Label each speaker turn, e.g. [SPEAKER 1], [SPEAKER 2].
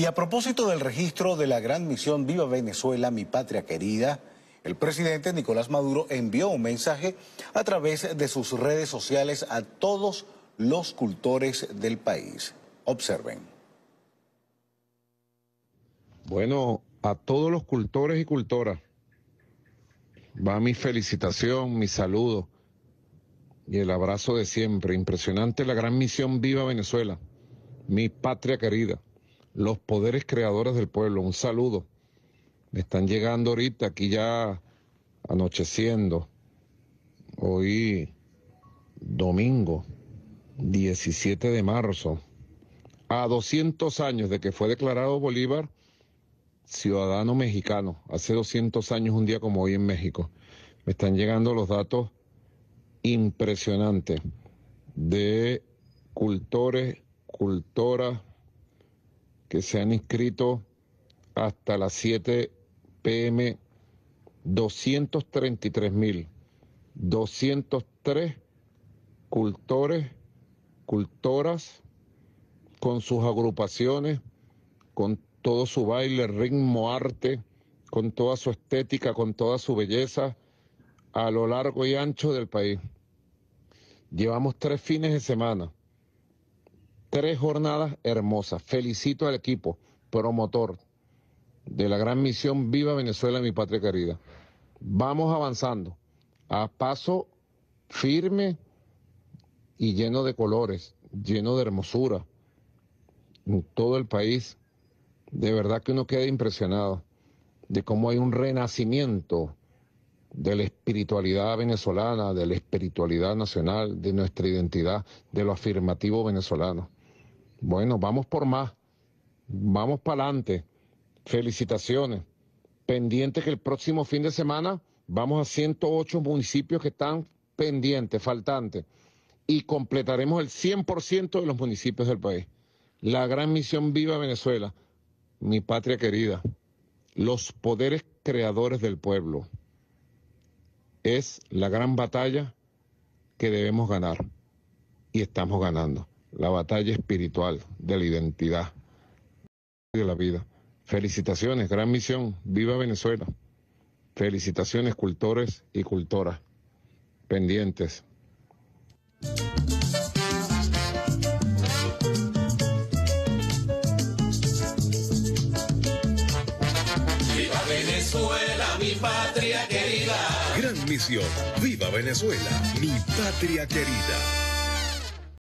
[SPEAKER 1] Y a propósito del registro de la gran misión Viva Venezuela, mi patria querida, el presidente Nicolás Maduro envió un mensaje a través de sus redes sociales a todos los cultores del país. Observen. Bueno, a todos los cultores y cultoras va mi felicitación, mi saludo y el abrazo de siempre. Impresionante la gran misión Viva Venezuela, mi patria querida los poderes creadores del pueblo. Un saludo. Me están llegando ahorita, aquí ya anocheciendo. Hoy domingo 17 de marzo, a 200 años de que fue declarado Bolívar ciudadano mexicano, hace 200 años un día como hoy en México. Me están llegando los datos impresionantes de cultores, cultoras, que se han inscrito hasta las 7 pm mil, 203 cultores, cultoras, con sus agrupaciones, con todo su baile, ritmo, arte, con toda su estética, con toda su belleza, a lo largo y ancho del país. Llevamos tres fines de semana Tres jornadas hermosas. Felicito al equipo promotor de la gran misión Viva Venezuela, mi patria querida. Vamos avanzando a paso firme y lleno de colores, lleno de hermosura en todo el país. De verdad que uno queda impresionado de cómo hay un renacimiento de la espiritualidad venezolana, de la espiritualidad nacional, de nuestra identidad, de lo afirmativo venezolano. Bueno, vamos por más, vamos para adelante. Felicitaciones. Pendiente que el próximo fin de semana vamos a 108 municipios que están pendientes, faltantes, y completaremos el 100% de los municipios del país. La gran misión viva Venezuela, mi patria querida, los poderes creadores del pueblo. Es la gran batalla que debemos ganar y estamos ganando la batalla espiritual de la identidad de la vida. Felicitaciones, gran misión. Viva Venezuela. Felicitaciones, cultores y cultoras. Pendientes. Viva Venezuela, mi patria querida. Gran misión. Viva Venezuela, mi patria querida.